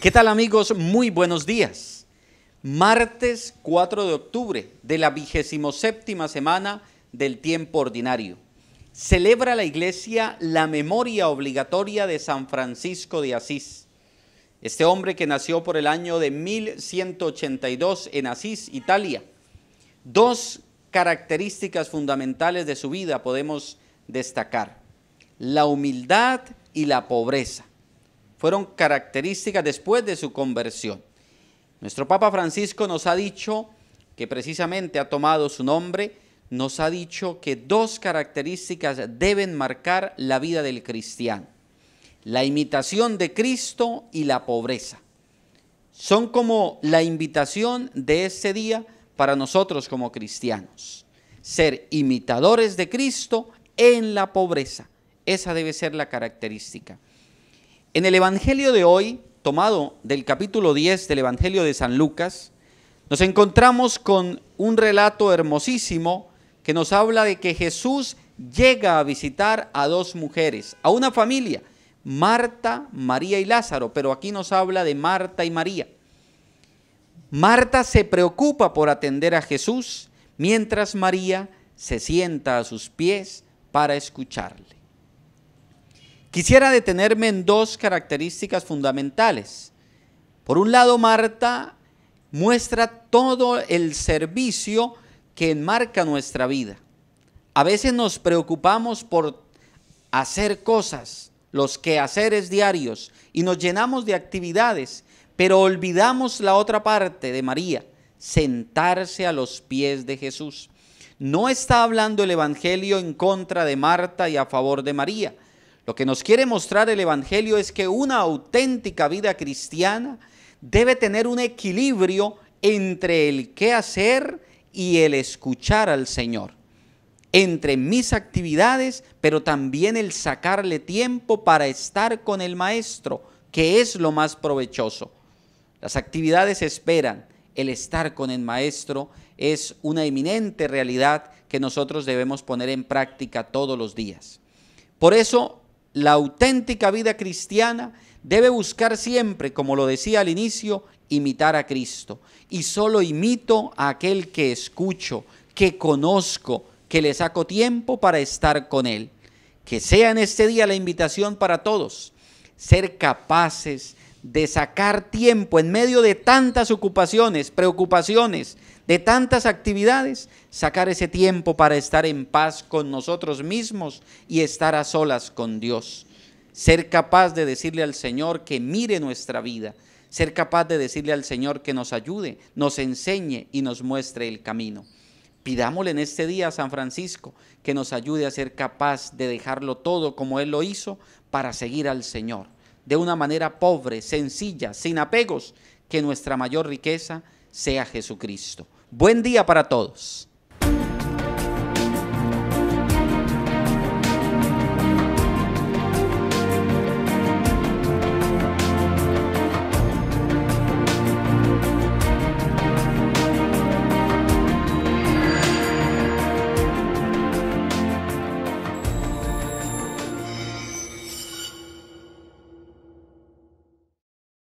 ¿Qué tal amigos? Muy buenos días. Martes 4 de octubre de la vigésimo séptima semana del tiempo ordinario. Celebra la iglesia la memoria obligatoria de San Francisco de Asís. Este hombre que nació por el año de 1182 en Asís, Italia. Dos características fundamentales de su vida podemos destacar. La humildad y la pobreza fueron características después de su conversión. Nuestro Papa Francisco nos ha dicho que precisamente ha tomado su nombre, nos ha dicho que dos características deben marcar la vida del cristiano, la imitación de Cristo y la pobreza. Son como la invitación de este día para nosotros como cristianos, ser imitadores de Cristo en la pobreza. Esa debe ser la característica. En el Evangelio de hoy, tomado del capítulo 10 del Evangelio de San Lucas, nos encontramos con un relato hermosísimo que nos habla de que Jesús llega a visitar a dos mujeres, a una familia, Marta, María y Lázaro, pero aquí nos habla de Marta y María. Marta se preocupa por atender a Jesús, mientras María se sienta a sus pies para escucharle. Quisiera detenerme en dos características fundamentales. Por un lado, Marta muestra todo el servicio que enmarca nuestra vida. A veces nos preocupamos por hacer cosas, los quehaceres diarios, y nos llenamos de actividades, pero olvidamos la otra parte de María, sentarse a los pies de Jesús. No está hablando el Evangelio en contra de Marta y a favor de María lo que nos quiere mostrar el Evangelio es que una auténtica vida cristiana debe tener un equilibrio entre el qué hacer y el escuchar al Señor, entre mis actividades, pero también el sacarle tiempo para estar con el Maestro, que es lo más provechoso. Las actividades esperan, el estar con el Maestro es una eminente realidad que nosotros debemos poner en práctica todos los días. Por eso la auténtica vida cristiana debe buscar siempre, como lo decía al inicio, imitar a Cristo. Y solo imito a aquel que escucho, que conozco, que le saco tiempo para estar con Él. Que sea en este día la invitación para todos, ser capaces de sacar tiempo en medio de tantas ocupaciones, preocupaciones, de tantas actividades, sacar ese tiempo para estar en paz con nosotros mismos y estar a solas con Dios. Ser capaz de decirle al Señor que mire nuestra vida, ser capaz de decirle al Señor que nos ayude, nos enseñe y nos muestre el camino. Pidámosle en este día a San Francisco que nos ayude a ser capaz de dejarlo todo como Él lo hizo para seguir al Señor de una manera pobre, sencilla, sin apegos, que nuestra mayor riqueza sea Jesucristo. Buen día para todos.